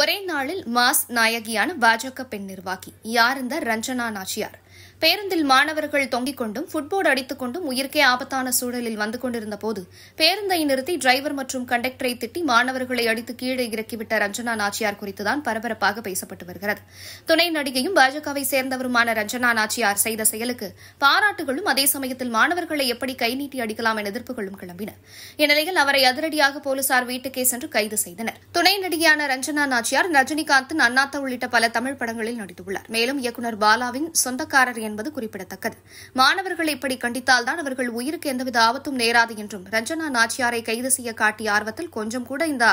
ஒரே நாளில் மாஸ் நாயகியான பாஜக பெண் நிர்வாகி யார் இந்த ரஞ்சனா நாச்சியார் பேருந்தில் மாணவர்கள் தொங்கிக் கொண்டும் ஃபுட்போர்டு அடித்துக் கொண்டும் உயிர்க்கே ஆபத்தான சூழலில் வந்து கொண்டிருந்த போது பேருந்தை நிறுத்தி டிரைவர் மற்றும் கண்டக்டரை திட்டி மாணவர்களை அடித்து கீழே இறக்கிவிட்ட ரஞ்சனா நாச்சியார் குறித்துதான் பரபரப்பாக பேசப்பட்டு வருகிறது துணை நடிகையும் பாஜகவை சேர்ந்தவருமான ரஞ்சனா நாச்சியார் செய்த செயலுக்கு பாராட்டுகளும் அதே சமயத்தில் மாணவர்களை எப்படி கை நீட்டி அடிக்கலாம் என எதிர்ப்புகளும் கிளம்பின இந்நிலையில் அவரை அதிரடியாக போலீசார் வீட்டுக்கே சென்று கைது செய்தனர் துணை நடிகையான ரஞ்சனா நாச்சியார் ரஜினிகாந்தின் அண்ணாத்த உள்ளிட்ட பல தமிழ் படங்களில் நடித்துள்ளார் மேலும் இயக்குநர் பாலாவின் சொந்தக்கார கட்சிக்காரர் என்பது குறிப்பிடத்தக்கது மாணவர்களை இப்படி கண்டித்தால்தான் அவர்கள் உயிருக்கு எந்தவித ஆபத்தும் நேராது என்றும் ரஞ்சனா நாச்சியாரை கைது செய்ய காட்டிய ஆர்வத்தில் கொஞ்சம் கூட இந்த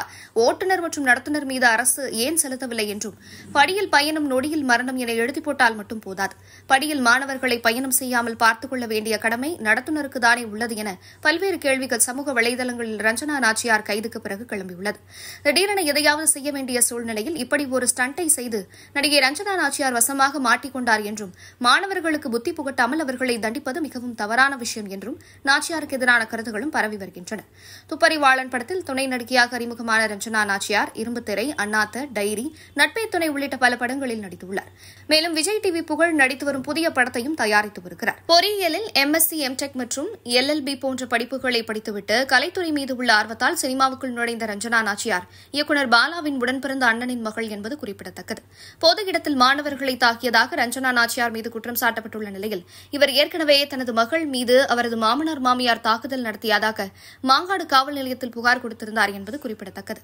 ஓட்டுநர் மற்றும் நடத்துனர் மீது அரசு ஏன் செலுத்தவில்லை என்றும் படியில் பயணம் நொடியில் மரணம் என எழுதி போட்டால் மட்டும் போதாது படியில் மாணவர்களை பயணம் செய்யாமல் பார்த்துக் கொள்ள வேண்டிய கடமை நடத்துனருக்கு தானே உள்ளது என பல்வேறு கேள்விகள் சமூக வலைதளங்களில் ரஞ்சனா நாச்சியார் கைதுக்கு பிறகு கிளம்பியுள்ளது திடீரென எதையாவது செய்ய வேண்டிய சூழ்நிலையில் இப்படி ஒரு ஸ்டண்டை செய்து நடிகை ரஞ்சனா நாச்சியார் வசமாக மாட்டிக்கொண்டார் என்றும் மாணவர்களுக்கு புத்தி புகட்டாமல் அவர்களை தண்டிப்பது மிகவும் தவறான விஷயம் என்றும் நாச்சியாருக்கு எதிரான கருத்துகளும் பரவி வருகின்றன துப்பறிவாளன் படத்தில் துணை நடிகையாக அறிமுகமான ரஞ்சனா நாச்சியார் இரும்புத்திரை அண்ணாத்த டைரி நட்பே துணை உள்ளிட்ட பல படங்களில் நடித்துள்ளார் மேலும் விஜய் டிவி புகழ் நடித்து வரும் புதிய படத்தையும் தயாரித்து வருகிறார் பொறியியலில் எம்எஸ்சி எம்டெக் மற்றும் எல்எல்பி போன்ற படிப்புகளை படித்துவிட்டு கலைத்துறை மீது உள்ள ஆர்வத்தால் சினிமாவுக்குள் நுழைந்த ரஞ்சனா நாச்சியார் இயக்குநர் பாலாவின் உடன்பிறந்த அண்ணனின் மகள் என்பது குறிப்பிடத்தக்கது பொது இடத்தில் மாணவர்களை தாக்கியதாக ரஞ்சனா நாச்சியார் மீது குற்றம் குற்றம் சாட்டப்பட்டுள்ள நிலையில் இவர் ஏற்கனவே தனது மகள் மீது அவரது மாமனார் மாமியார் தாக்குதல் நடத்தியதாக மாங்காடு காவல் நிலையத்தில் புகார் கொடுத்திருந்தார் என்பது குறிப்பிடத்தக்கது